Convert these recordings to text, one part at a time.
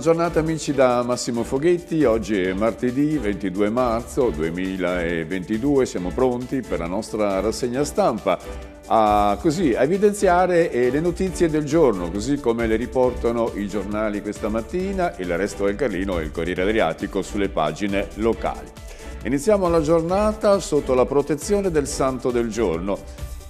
Buona giornata amici da Massimo Foghetti, oggi è martedì 22 marzo 2022, siamo pronti per la nostra rassegna stampa a, così, a evidenziare eh, le notizie del giorno, così come le riportano i giornali questa mattina e il resto del Carlino e il Corriere Adriatico sulle pagine locali. Iniziamo la giornata sotto la protezione del santo del giorno.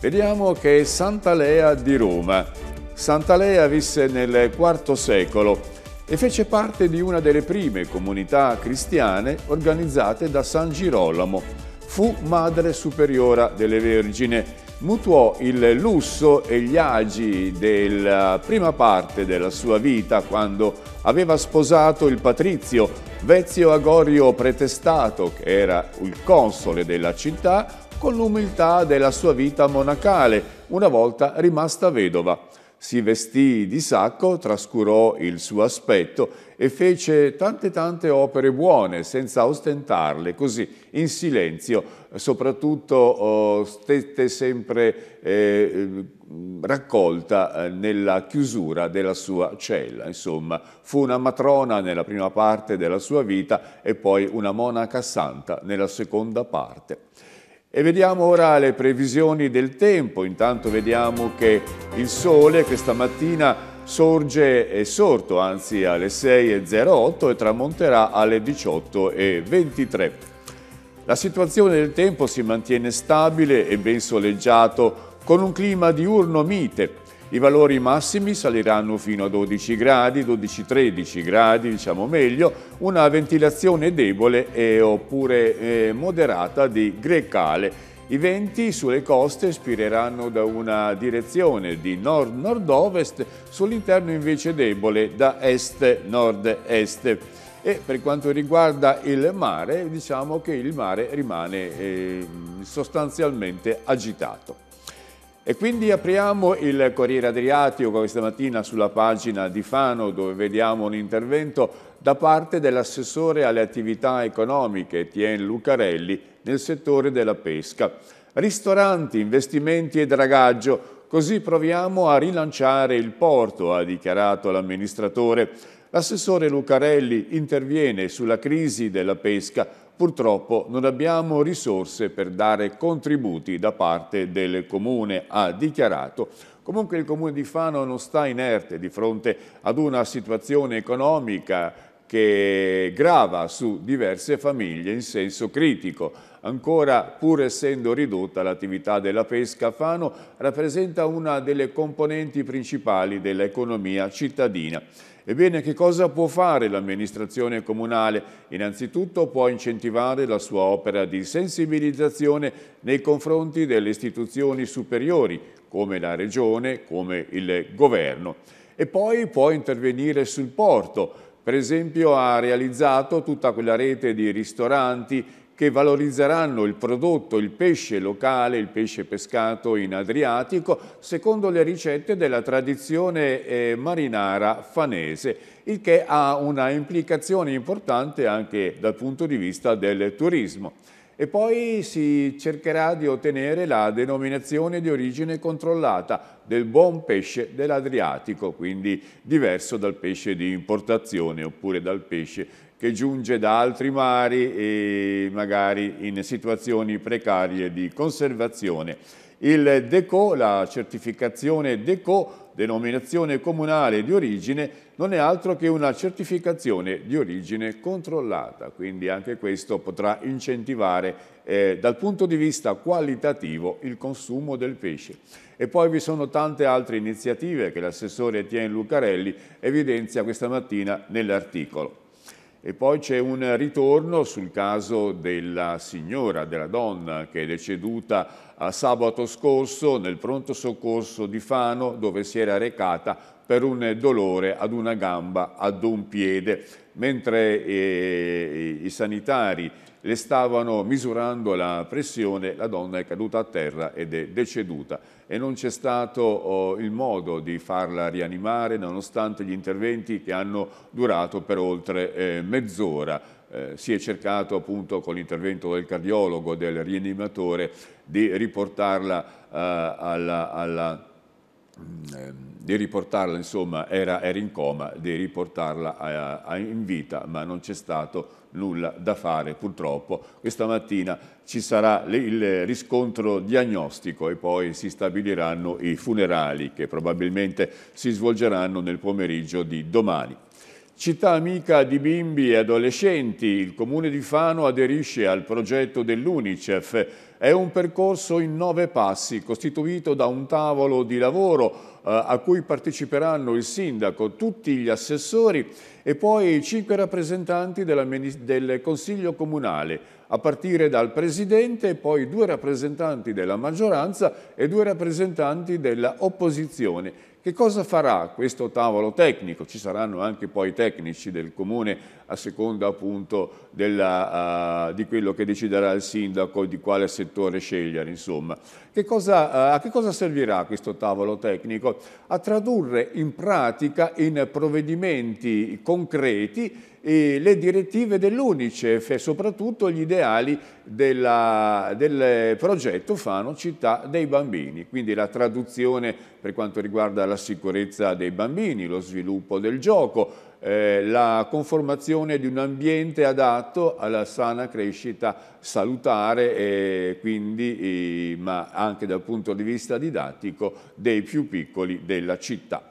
Vediamo che è Santa Lea di Roma. Santa Lea visse nel IV secolo e fece parte di una delle prime comunità cristiane organizzate da San Girolamo. Fu madre superiora delle Vergine, mutuò il lusso e gli agi della eh, prima parte della sua vita quando aveva sposato il patrizio Vezio Agorio Pretestato, che era il console della città, con l'umiltà della sua vita monacale, una volta rimasta vedova si vestì di sacco, trascurò il suo aspetto e fece tante tante opere buone senza ostentarle, così in silenzio, soprattutto oh, stette sempre eh, eh raccolta eh, nella chiusura della sua cella. Insomma, fu una matrona nella prima parte della sua vita e poi una monaca santa nella seconda parte. E vediamo ora le previsioni del tempo. Intanto vediamo che il sole questa mattina sorge e sorto, anzi alle 6.08 e tramonterà alle 18.23. La situazione del tempo si mantiene stabile e ben soleggiato con un clima diurno mite i valori massimi saliranno fino a 12 gradi, 12-13 gradi diciamo meglio, una ventilazione debole e, oppure eh, moderata di grecale. I venti sulle coste spireranno da una direzione di nord-nord-ovest, sull'interno invece debole da est-nord-est. E per quanto riguarda il mare, diciamo che il mare rimane eh, sostanzialmente agitato. E quindi apriamo il Corriere Adriatico questa mattina sulla pagina di Fano dove vediamo un intervento da parte dell'assessore alle attività economiche Tien Lucarelli nel settore della pesca. Ristoranti, investimenti e dragaggio, così proviamo a rilanciare il porto, ha dichiarato l'amministratore. L'assessore Lucarelli interviene sulla crisi della pesca Purtroppo non abbiamo risorse per dare contributi da parte del Comune, ha dichiarato. Comunque il Comune di Fano non sta inerte di fronte ad una situazione economica che grava su diverse famiglie in senso critico. Ancora, pur essendo ridotta, l'attività della pesca a Fano rappresenta una delle componenti principali dell'economia cittadina. Ebbene, che cosa può fare l'amministrazione comunale? Innanzitutto può incentivare la sua opera di sensibilizzazione nei confronti delle istituzioni superiori, come la Regione, come il Governo. E poi può intervenire sul porto, per esempio ha realizzato tutta quella rete di ristoranti che valorizzeranno il prodotto, il pesce locale, il pesce pescato in Adriatico, secondo le ricette della tradizione eh, marinara fanese, il che ha una implicazione importante anche dal punto di vista del turismo. E poi si cercherà di ottenere la denominazione di origine controllata del buon pesce dell'Adriatico, quindi diverso dal pesce di importazione oppure dal pesce che giunge da altri mari e magari in situazioni precarie di conservazione. Il DECO, la certificazione DECO, denominazione comunale di origine, non è altro che una certificazione di origine controllata, quindi anche questo potrà incentivare eh, dal punto di vista qualitativo il consumo del pesce. E poi vi sono tante altre iniziative che l'assessore Etienne Lucarelli evidenzia questa mattina nell'articolo. E poi c'è un ritorno sul caso della signora, della donna che è deceduta sabato scorso nel pronto soccorso di Fano dove si era recata per un dolore ad una gamba, ad un piede, mentre eh, i sanitari le stavano misurando la pressione, la donna è caduta a terra ed è deceduta e non c'è stato oh, il modo di farla rianimare nonostante gli interventi che hanno durato per oltre eh, mezz'ora. Eh, si è cercato appunto con l'intervento del cardiologo, del rianimatore, di riportarla eh, alla, alla Mm, ehm, di riportarla, insomma, era, era, in coma, di riportarla a, a in vita, ma non c'è stato nulla da fare purtroppo. Questa mattina ci sarà il riscontro diagnostico e poi si stabiliranno i funerali che probabilmente si svolgeranno nel pomeriggio di domani. Città amica di bimbi e adolescenti, il comune di Fano aderisce al progetto dell'Unicef. È un percorso in nove passi, costituito da un tavolo di lavoro eh, a cui parteciperanno il sindaco, tutti gli assessori e poi i cinque rappresentanti del Consiglio Comunale, a partire dal Presidente, poi due rappresentanti della maggioranza e due rappresentanti dell'opposizione che cosa farà questo tavolo tecnico? Ci saranno anche poi i tecnici del comune a seconda appunto della, uh, di quello che deciderà il sindaco di quale settore scegliere. Insomma. Che cosa, uh, a che cosa servirà questo tavolo tecnico? A tradurre in pratica in provvedimenti concreti eh, le direttive dell'Unicef e soprattutto gli ideali della, del progetto Fano Città dei Bambini, quindi la traduzione per quanto riguarda la sicurezza dei bambini, lo sviluppo del gioco, eh, la conformazione di un ambiente adatto alla sana crescita salutare e quindi, eh, ma anche dal punto di vista didattico, dei più piccoli della città.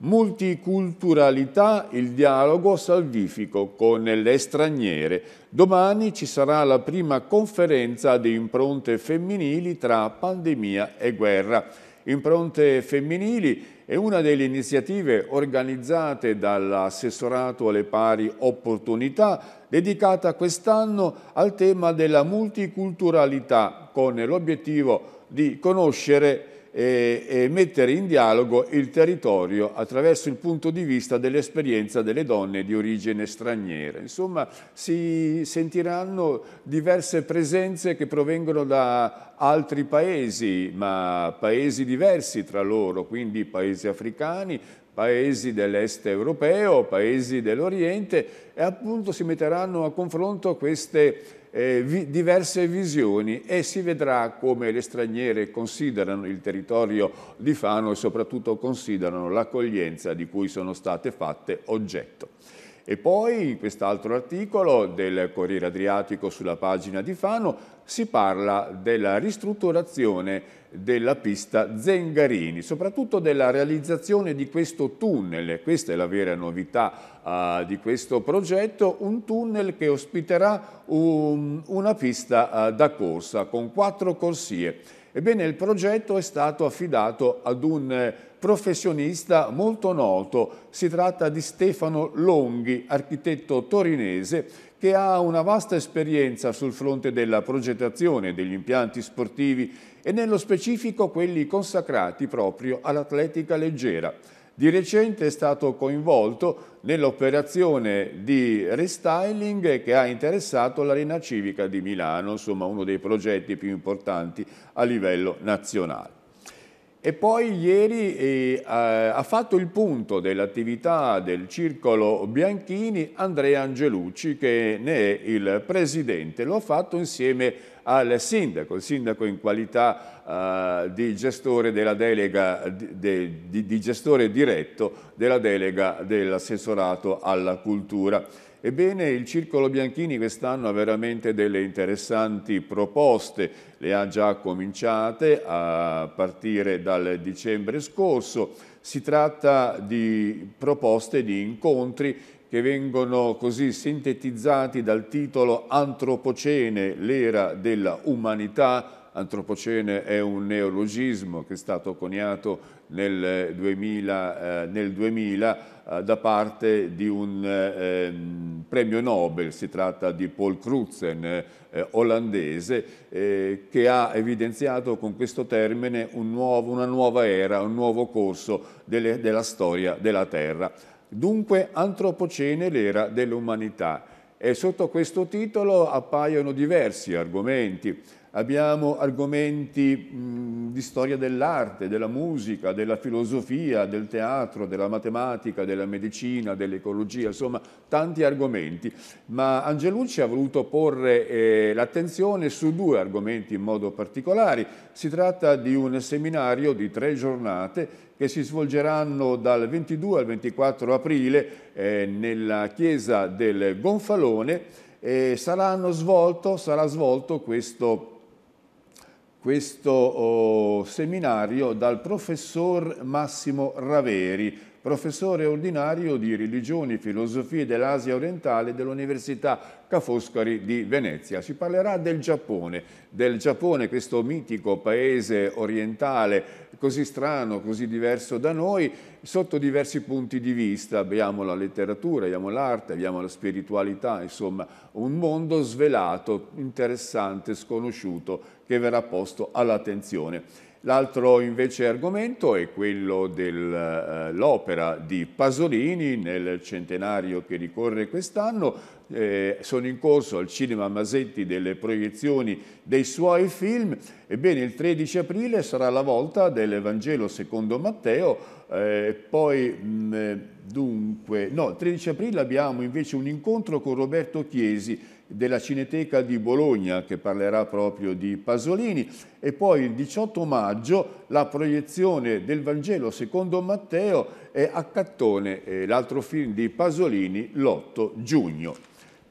Multiculturalità, il dialogo salvifico con le straniere. Domani ci sarà la prima conferenza di impronte femminili tra pandemia e guerra. Impronte femminili è una delle iniziative organizzate dall'assessorato alle pari opportunità dedicata quest'anno al tema della multiculturalità con l'obiettivo di conoscere e, e mettere in dialogo il territorio attraverso il punto di vista dell'esperienza delle donne di origine straniera. Insomma, si sentiranno diverse presenze che provengono da altri paesi, ma paesi diversi tra loro, quindi paesi africani, paesi dell'est europeo, paesi dell'Oriente e appunto si metteranno a confronto queste eh, vi, diverse visioni e si vedrà come le straniere considerano il territorio di Fano e soprattutto considerano l'accoglienza di cui sono state fatte oggetto. E poi in quest'altro articolo del Corriere Adriatico sulla pagina di Fano si parla della ristrutturazione della pista Zengarini, soprattutto della realizzazione di questo tunnel, questa è la vera novità uh, di questo progetto, un tunnel che ospiterà un, una pista uh, da corsa con quattro corsie. Ebbene, il progetto è stato affidato ad un professionista molto noto, si tratta di Stefano Longhi, architetto torinese, che ha una vasta esperienza sul fronte della progettazione degli impianti sportivi e nello specifico quelli consacrati proprio all'atletica leggera. Di recente è stato coinvolto nell'operazione di restyling che ha interessato l'Arena Civica di Milano, insomma uno dei progetti più importanti a livello nazionale. E poi ieri eh, ha fatto il punto dell'attività del circolo Bianchini Andrea Angelucci che ne è il presidente, lo ha fatto insieme al sindaco, il sindaco in qualità eh, di, gestore delega, di, di, di gestore diretto della delega dell'assessorato alla cultura. Ebbene, il Circolo Bianchini quest'anno ha veramente delle interessanti proposte, le ha già cominciate a partire dal dicembre scorso. Si tratta di proposte di incontri che vengono così sintetizzati dal titolo Antropocene, l'era della umanità. Antropocene è un neologismo che è stato coniato nel 2000, eh, eh, nel 2000 eh, da parte di un eh, ehm, premio Nobel, si tratta di Paul Crutzen, eh, eh, olandese, che ha evidenziato con questo termine un nuovo, una nuova era, un nuovo corso delle, della storia della Terra. Dunque antropocene l'era dell'umanità e sotto questo titolo appaiono diversi argomenti abbiamo argomenti mh, di storia dell'arte, della musica, della filosofia, del teatro, della matematica, della medicina, dell'ecologia, insomma tanti argomenti. Ma Angelucci ha voluto porre eh, l'attenzione su due argomenti in modo particolare. Si tratta di un seminario di tre giornate che si svolgeranno dal 22 al 24 aprile eh, nella chiesa del Gonfalone e saranno svolto, sarà svolto questo questo oh, seminario dal professor Massimo Raveri, professore ordinario di religioni e filosofie dell'Asia orientale dell'Università Ca' Foscari di Venezia. Ci parlerà del Giappone, del Giappone, questo mitico paese orientale così strano, così diverso da noi, sotto diversi punti di vista. Abbiamo la letteratura, abbiamo l'arte, abbiamo la spiritualità, insomma un mondo svelato, interessante, sconosciuto, che verrà posto all'attenzione. L'altro invece argomento è quello dell'opera eh, di Pasolini nel centenario che ricorre quest'anno. Eh, sono in corso al Cinema Masetti delle proiezioni dei suoi film. Ebbene, il 13 aprile sarà la volta dell'Evangelo secondo Matteo. Eh, poi, mh, eh, dunque, no, il 13 aprile abbiamo invece un incontro con Roberto Chiesi della Cineteca di Bologna che parlerà proprio di Pasolini e poi il 18 maggio la proiezione del Vangelo secondo Matteo e a Cattone eh, l'altro film di Pasolini l'8 giugno.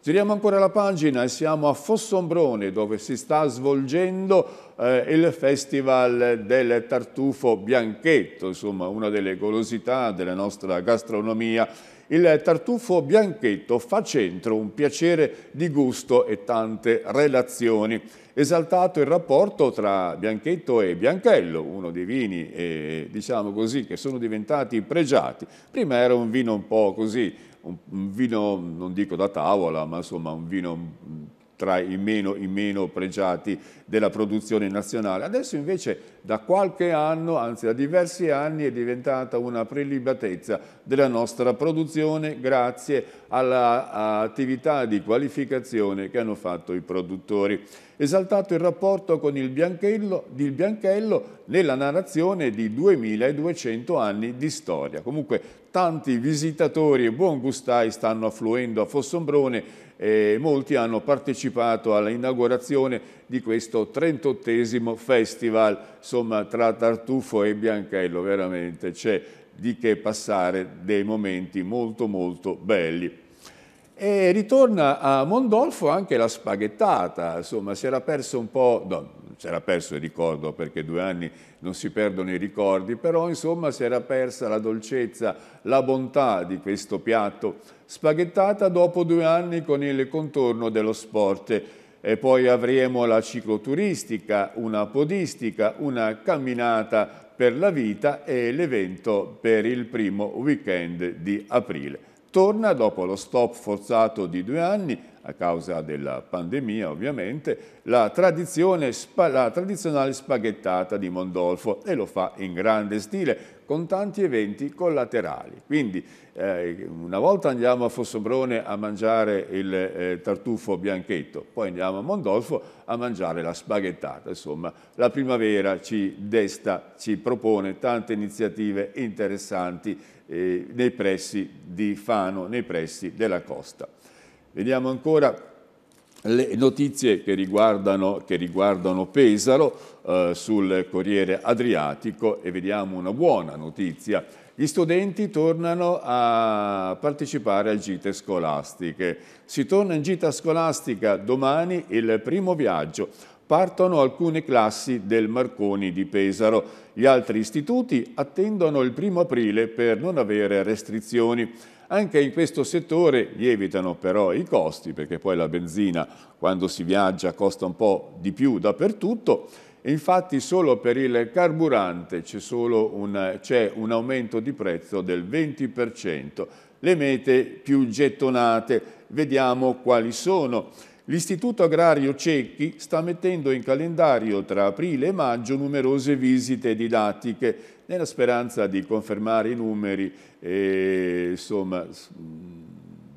Giriamo ancora la pagina e siamo a Fossombrone dove si sta svolgendo eh, il Festival del Tartufo Bianchetto, insomma una delle golosità della nostra gastronomia. Il tartufo bianchetto fa centro un piacere di gusto e tante relazioni. Esaltato il rapporto tra Bianchetto e Bianchello, uno dei vini eh, diciamo così, che sono diventati pregiati. Prima era un vino un po' così un, vino, non dico da tavola, ma insomma un vino tra i meno, i meno pregiati della produzione nazionale. Adesso invece da qualche anno, anzi da diversi anni, è diventata una prelibatezza della nostra produzione grazie all'attività di qualificazione che hanno fatto i produttori. Esaltato il rapporto con il Bianchello, il Bianchello nella narrazione di 2200 anni di storia. Comunque tanti visitatori e buon gustai stanno affluendo a Fossombrone e molti hanno partecipato all'inaugurazione di questo 38 festival. Insomma, tra Tartufo e Bianchello veramente c'è di che passare dei momenti molto molto belli. E ritorna a Mondolfo anche la spaghettata, insomma si era perso un po', no, si era perso il ricordo perché due anni non si perdono i ricordi, però insomma si era persa la dolcezza, la bontà di questo piatto, spaghettata dopo due anni con il contorno dello sport e poi avremo la cicloturistica, una podistica, una camminata per la vita e l'evento per il primo weekend di aprile. Torna dopo lo stop forzato di due anni a causa della pandemia ovviamente, la, la tradizionale spaghettata di Mondolfo e lo fa in grande stile con tanti eventi collaterali. Quindi eh, una volta andiamo a Fossobrone a mangiare il eh, tartufo bianchetto, poi andiamo a Mondolfo a mangiare la spaghettata. Insomma, la primavera ci desta, ci propone tante iniziative interessanti eh, nei pressi di Fano, nei pressi della costa. Vediamo ancora le notizie che riguardano, che riguardano Pesaro eh, sul Corriere Adriatico e vediamo una buona notizia. Gli studenti tornano a partecipare a gite scolastiche. Si torna in gita scolastica domani il primo viaggio. Partono alcune classi del Marconi di Pesaro. Gli altri istituti attendono il primo aprile per non avere restrizioni. Anche in questo settore lievitano però i costi, perché poi la benzina quando si viaggia costa un po' di più dappertutto, Infatti solo per il carburante c'è, un, un, aumento di prezzo del 20%. Le mete più gettonate, vediamo quali sono. L'Istituto Agrario Cecchi sta mettendo in calendario tra aprile e maggio numerose visite didattiche nella speranza di confermare i numeri eh, insomma,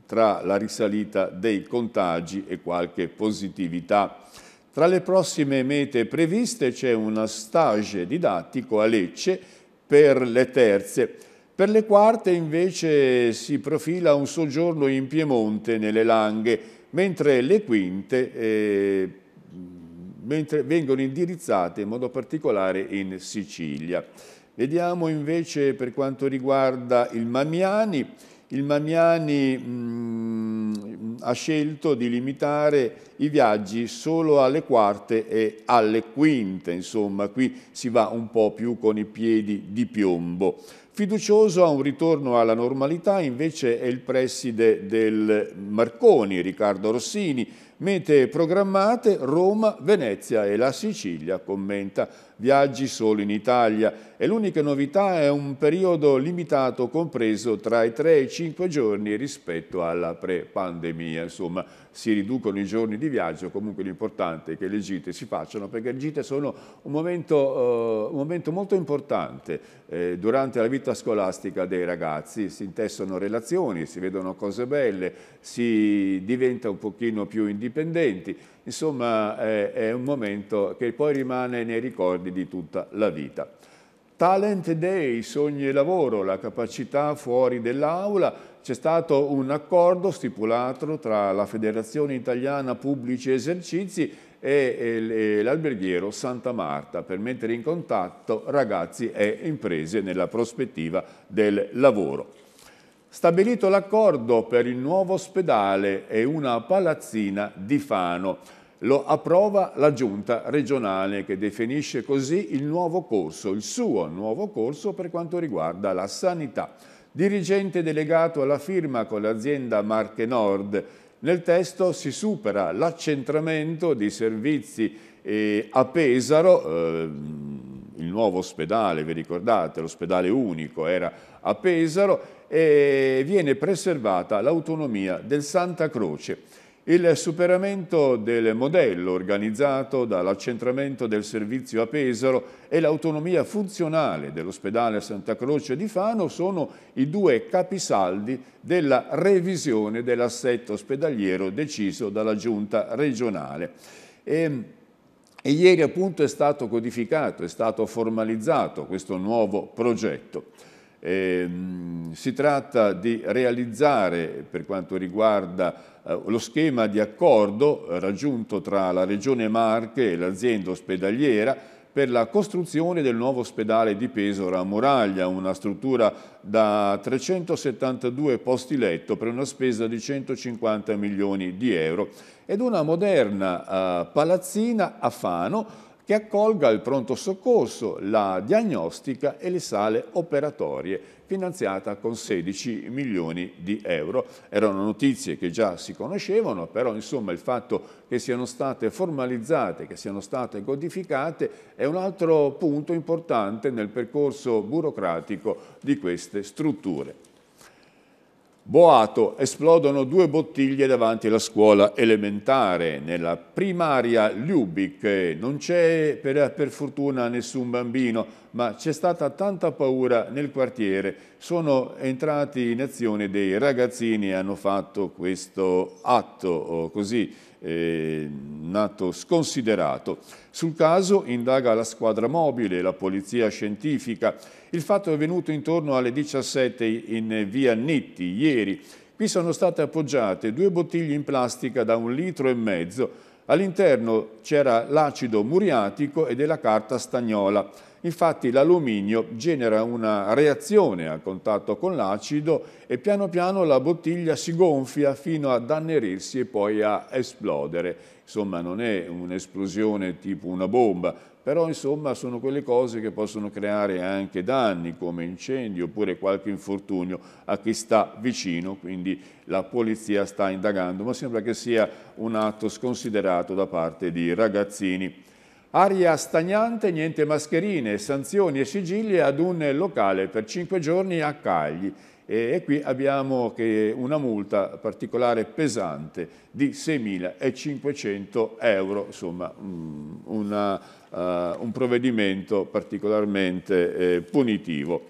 tra la risalita dei contagi e qualche positività. Tra le prossime mete previste c'è uno stage didattico a Lecce per le terze, per le quarte invece si profila un soggiorno in Piemonte, nelle Langhe, mentre le quinte eh, mentre vengono indirizzate in modo particolare in Sicilia. Vediamo invece per quanto riguarda il Mamiani. Il Mamiani mh, mm, ha scelto di limitare i viaggi solo alle quarte e alle quinte, insomma, qui si va un po' più con i piedi di piombo. Fiducioso a un ritorno alla normalità invece è il preside del Marconi, Riccardo Rossini, mete programmate Roma, Venezia e la Sicilia, commenta viaggi solo in Italia e l'unica novità è un periodo limitato compreso tra i 3 e i 5 giorni rispetto alla pre-pandemia. Insomma, si riducono i giorni di viaggio, comunque l'importante è che le gite si facciano perché le gite sono un momento, eh, un momento molto importante eh, durante la vita scolastica dei ragazzi, si intessono relazioni, si vedono cose belle, si diventa un pochino più indipendenti, insomma eh, è un momento che poi rimane nei ricordi ricordi di tutta la vita. Talent Day, sogni e lavoro, la capacità fuori dell'aula, c'è stato un accordo stipulato tra la Federazione Italiana Pubblici Esercizi e l'alberghiero Santa Marta per mettere in contatto ragazzi e imprese nella prospettiva del lavoro. Stabilito l'accordo per il nuovo ospedale e una palazzina di Fano. Lo approva la giunta regionale che definisce così il nuovo corso, il suo nuovo corso per quanto riguarda la sanità. Dirigente delegato alla firma con l'azienda Marche Nord, nel testo si supera l'accentramento di servizi eh, a Pesaro, eh, il nuovo ospedale, vi ricordate, l'ospedale unico era a Pesaro, e viene preservata l'autonomia del Santa Croce. Il superamento del modello organizzato dall'accentramento del servizio a Pesaro e l'autonomia funzionale dell'ospedale Santa Croce di Fano sono i due capisaldi della revisione dell'assetto ospedaliero deciso dalla giunta regionale. E, ehm, e ieri appunto è stato codificato, è stato formalizzato questo nuovo progetto. Eh, si tratta di realizzare per quanto riguarda eh, lo schema di accordo raggiunto tra la Regione Marche e l'azienda ospedaliera per la costruzione del nuovo ospedale di Pesora a Muraglia, una struttura da 372 posti letto per una spesa di 150 milioni di euro ed una moderna eh, palazzina a Fano che accolga il pronto soccorso, la diagnostica e le sale operatorie, finanziata con 16 milioni di euro. Erano notizie che già si conoscevano, però insomma il fatto che siano state formalizzate, che siano state codificate è un altro punto importante nel percorso burocratico di queste strutture. Boato esplodono due bottiglie davanti alla scuola elementare. Nella primaria Lubic non c'è per, per fortuna nessun bambino ma c'è stata tanta paura nel quartiere. Sono entrati in azione dei ragazzini e hanno fatto questo atto così eh, un atto sconsiderato. Sul caso indaga la squadra mobile, la polizia scientifica. Il fatto è avvenuto intorno alle 17 in via Nitti ieri. Qui sono state appoggiate due bottiglie in plastica da un litro e mezzo. All'interno c'era l'acido muriatico e della carta stagnola. Infatti l'alluminio genera una reazione a contatto con l'acido e piano piano la bottiglia si gonfia fino ad annerirsi e poi a esplodere. Insomma non è un'esplosione tipo una bomba, però insomma sono quelle cose che possono creare anche danni come incendi oppure qualche infortunio a chi sta vicino, quindi la polizia sta indagando, ma sembra che sia un atto sconsiderato da parte di ragazzini. Aria stagnante, niente mascherine, sanzioni e sigilli ad un locale per cinque giorni a Cagli. E qui abbiamo una multa particolare pesante di 6.500 euro, insomma mm, una, uh, un provvedimento particolarmente eh, punitivo.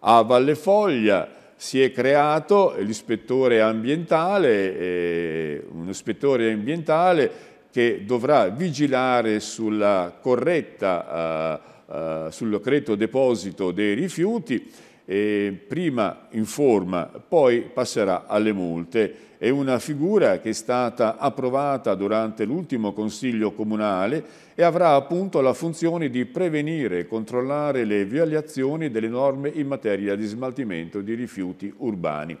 A Vallefoglia si è creato l'ispettore ambientale, eh, un ispettore ambientale che dovrà vigilare sulla corretta, uh, uh, sul corretto deposito dei rifiuti, eh, prima in forma, poi passerà alle multe. È una figura che è stata approvata durante l'ultimo Consiglio Comunale e avrà appunto la funzione di prevenire e controllare le violazioni delle norme in materia di smaltimento di rifiuti urbani.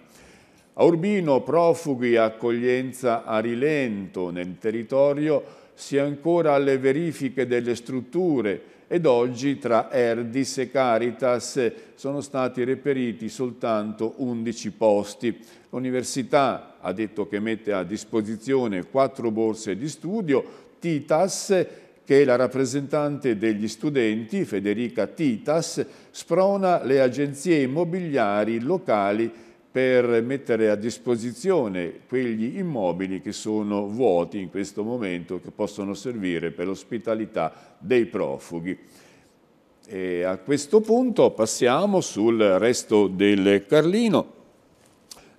A Urbino, profughi, e accoglienza a rilento nel territorio, si è ancora alle verifiche delle strutture ed oggi tra Erdis e Caritas sono stati reperiti soltanto 11 posti. L'università ha detto che mette a disposizione quattro borse di studio, Titas che la rappresentante degli studenti, Federica Titas, sprona le agenzie immobiliari locali per mettere a disposizione quegli immobili che sono vuoti in questo momento, che possono servire per l'ospitalità dei profughi. E a questo punto passiamo sul resto del Carlino,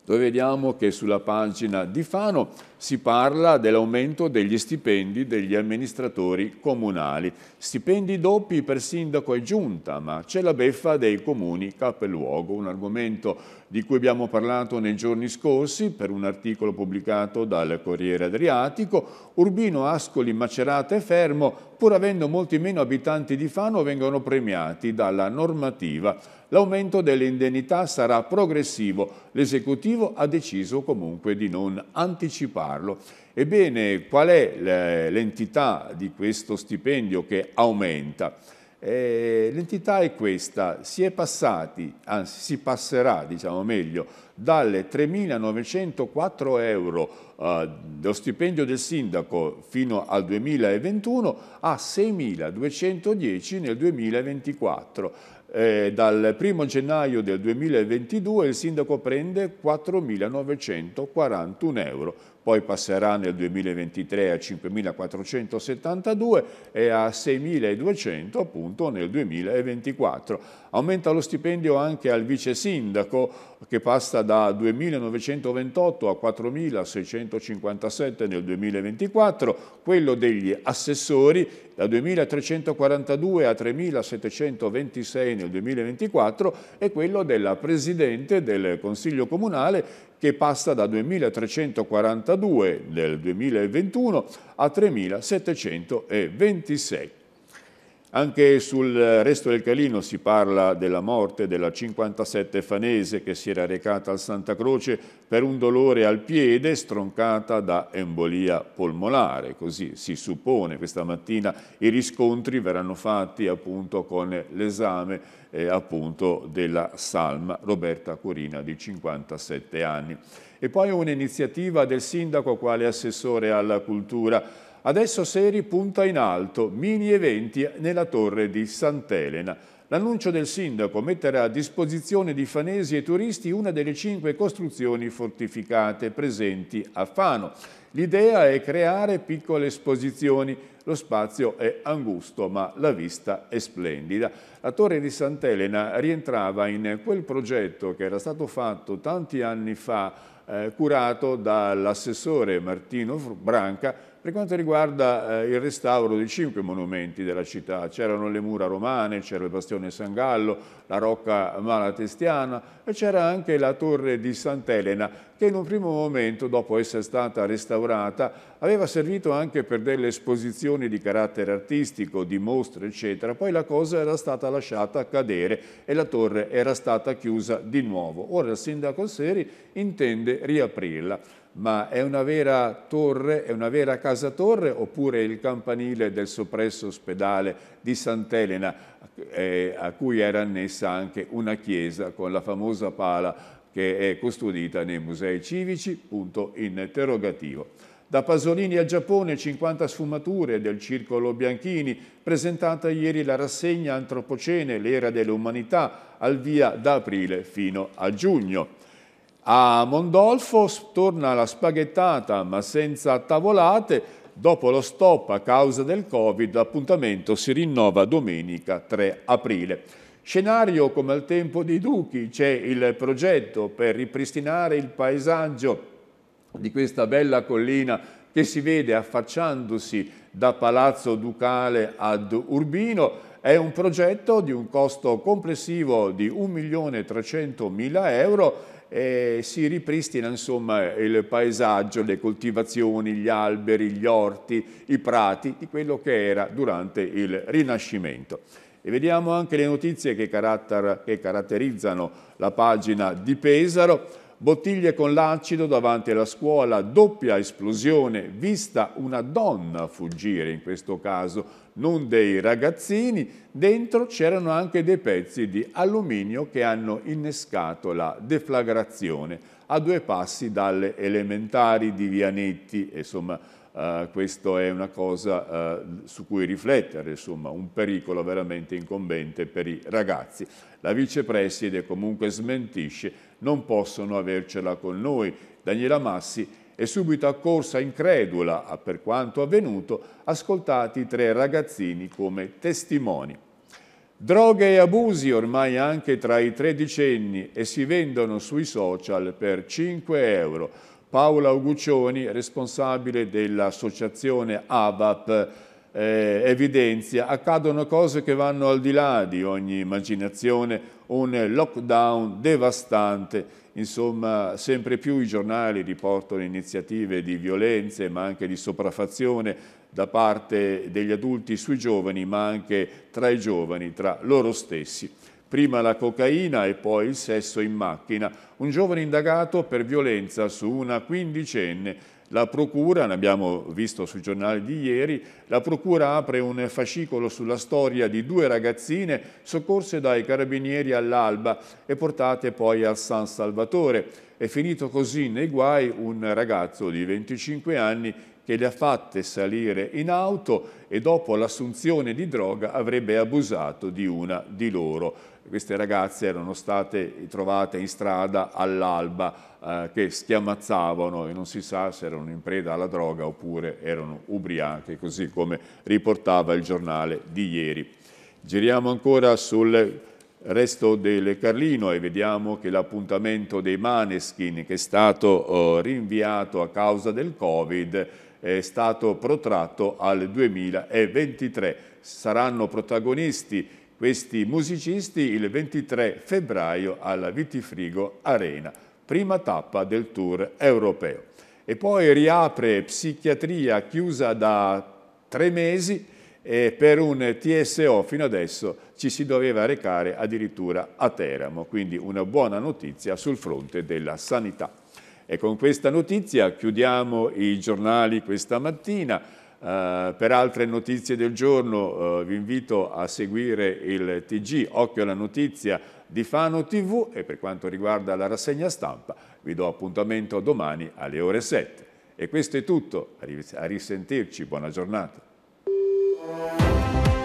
dove vediamo che sulla pagina di Fano si parla dell'aumento degli stipendi degli amministratori comunali. Stipendi doppi per sindaco e giunta, ma c'è la beffa dei comuni capoluogo, un argomento di cui abbiamo parlato nei giorni scorsi per un articolo pubblicato dal Corriere Adriatico. Urbino, Ascoli, Macerata e Fermo, pur avendo molti meno abitanti di Fano, vengono premiati dalla normativa. L'aumento delle indennità sarà progressivo. L'esecutivo ha deciso comunque di non anticipare farlo. Ebbene, qual è l'entità di questo stipendio che aumenta? Eh, l'entità è questa, si è passati, anzi si passerà, diciamo meglio, dalle 3.904 euro eh, dello stipendio del sindaco fino al 2021 a 6.210 nel 2024. Eh, dal 1 gennaio del 2022 il sindaco prende 4.941 euro, poi passerà nel 2023 a 5.472 e a 6.200 appunto nel 2024. Aumenta lo stipendio anche al vice sindaco che passa da 2.928 a 4.657 nel 2024, quello degli assessori da 2.342 a 3.726 nel 2024 e quello della Presidente del Consiglio Comunale che passa da 2.342 del 2021 a 3.726. Anche sul eh, resto del Calino si parla della morte della 57 fanese che si era recata al Santa Croce per un dolore al piede stroncata da embolia polmonare, così si suppone. Questa mattina i riscontri verranno fatti appunto con l'esame eh, della salma Roberta Corina di 57 anni. E poi un'iniziativa del sindaco quale assessore alla cultura Adesso Seri punta in alto, mini eventi nella torre di Sant'Elena. L'annuncio del sindaco metterà a disposizione di fanesi e turisti una delle cinque costruzioni fortificate presenti a Fano. L'idea è creare piccole esposizioni. Lo spazio è angusto, ma la vista è splendida. La Torre di Sant'Elena rientrava in quel progetto che era stato fatto tanti anni fa, eh, curato dall'assessore Martino Branca, per quanto riguarda eh, il restauro dei cinque monumenti della città, c'erano le mura romane, c'era il bastione San Gallo, la rocca malatestiana e c'era anche la torre di Sant'Elena che in un primo momento, dopo essere stata restaurata, aveva servito anche per delle esposizioni di carattere artistico, di mostre, eccetera. Poi la cosa era stata lasciata cadere e la torre era stata chiusa di nuovo. Ora il sindaco Seri intende riaprirla ma è una vera torre, è una vera casa torre oppure il campanile del soppresso ospedale di Sant'Elena eh, a cui era annessa anche una chiesa con la famosa pala che è custodita nei musei civici, punto interrogativo. Da Pasolini a Giappone, 50 sfumature del Circolo Bianchini, presentata ieri la rassegna Antropocene, l'era dell'umanità, al via da aprile fino a giugno. A Mondolfo torna la spaghettata ma senza tavolate, Dopo lo stop a causa del Covid, l'appuntamento si rinnova domenica 3 aprile. Scenario come al tempo dei Duchi, c'è il progetto per ripristinare il paesaggio di questa bella collina che si vede affacciandosi da Palazzo Ducale ad Urbino. È un progetto di un costo complessivo di 1.300.000 euro eh, si ripristina insomma il paesaggio, le coltivazioni, gli alberi, gli orti, i prati di quello che era durante il Rinascimento. E vediamo anche le notizie che, caratter che caratterizzano la pagina di Pesaro. Bottiglie con l'acido davanti alla scuola, doppia esplosione, vista una donna fuggire in questo caso non dei ragazzini, dentro c'erano anche dei pezzi di alluminio che hanno innescato la deflagrazione a due passi dalle elementari di Vianetti, insomma Uh, eh, questa è una cosa uh, su cui riflettere, insomma, un pericolo veramente incombente per i ragazzi. La vicepreside comunque smentisce, non possono avercela con noi. Daniela Massi e subito accorsa incredula a per quanto avvenuto, ascoltati i tre ragazzini come testimoni. Droghe e abusi ormai anche tra i tredicenni e si vendono sui social per 5 euro. Paola Uguccioni, responsabile dell'associazione ABAP, eh, evidenzia accadono cose che vanno al di là di ogni immaginazione, un lockdown devastante Insomma, sempre più i giornali riportano iniziative di violenze, ma anche di sopraffazione da parte degli adulti sui giovani, ma anche tra i giovani, tra loro stessi prima la cocaina e poi il sesso in macchina. Un giovane indagato per violenza su una quindicenne. La procura, ne abbiamo visto sui giornali di ieri, la procura apre un fascicolo sulla storia di due ragazzine soccorse dai carabinieri all'alba e portate poi a San Salvatore. È finito così nei guai un ragazzo di 25 anni che le ha fatte salire in auto e dopo l'assunzione di droga avrebbe abusato di una di loro queste ragazze erano state trovate in strada all'alba eh, che schiamazzavano e non si sa se erano in preda alla droga oppure erano ubriache, così come riportava il giornale di ieri. Giriamo ancora sul resto del Carlino e vediamo che l'appuntamento dei Maneskin che è stato oh, rinviato a causa del Covid è stato protratto al 2023. Saranno protagonisti questi musicisti il 23 febbraio alla Vitifrigo Arena, prima tappa del tour europeo. E poi riapre psichiatria chiusa da tre mesi e per un TSO fino adesso ci si doveva recare addirittura a Teramo, quindi una buona notizia sul fronte della sanità. E con questa notizia chiudiamo i giornali questa mattina. Uh, per altre notizie del giorno uh, vi invito a seguire il TG Occhio alla notizia di Fano TV e per quanto riguarda la rassegna stampa vi do appuntamento domani alle ore 7. E questo è tutto, a risentirci, buona giornata.